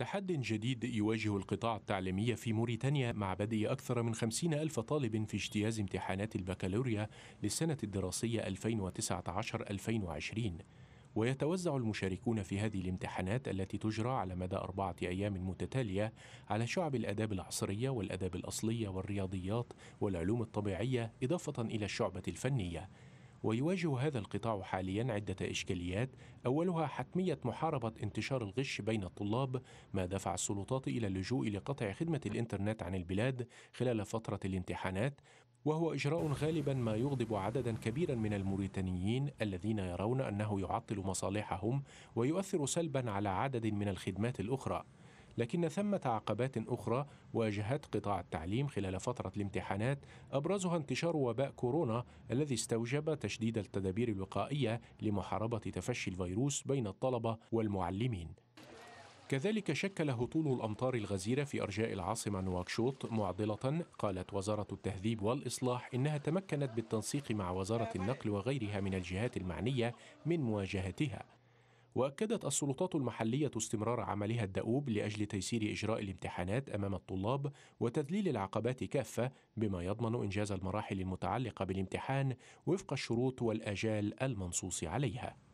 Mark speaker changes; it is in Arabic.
Speaker 1: تحد جديد يواجه القطاع التعليمي في موريتانيا مع بدء أكثر من خمسين ألف طالب في اجتياز امتحانات البكالوريا للسنة الدراسية 2019-2020 ويتوزع المشاركون في هذه الامتحانات التي تجرى على مدى أربعة أيام متتالية على شعب الآداب العصرية والآداب الأصلية والرياضيات والعلوم الطبيعية إضافة إلى الشعبة الفنية ويواجه هذا القطاع حاليا عدة إشكاليات أولها حتمية محاربة انتشار الغش بين الطلاب ما دفع السلطات إلى اللجوء لقطع خدمة الإنترنت عن البلاد خلال فترة الامتحانات وهو إجراء غالبا ما يغضب عددا كبيرا من الموريتانيين الذين يرون أنه يعطل مصالحهم ويؤثر سلبا على عدد من الخدمات الأخرى لكن ثمة عقبات أخرى واجهت قطاع التعليم خلال فترة الامتحانات أبرزها انتشار وباء كورونا الذي استوجب تشديد التدابير الوقائية لمحاربة تفشي الفيروس بين الطلبة والمعلمين كذلك شكل هطول الامطار الغزيره في ارجاء العاصمه نواكشوط معضله قالت وزاره التهذيب والاصلاح انها تمكنت بالتنسيق مع وزاره النقل وغيرها من الجهات المعنيه من مواجهتها وأكدت السلطات المحلية استمرار عملها الدؤوب لأجل تيسير إجراء الامتحانات أمام الطلاب وتذليل العقبات كافة بما يضمن إنجاز المراحل المتعلقة بالامتحان وفق الشروط والآجال المنصوص عليها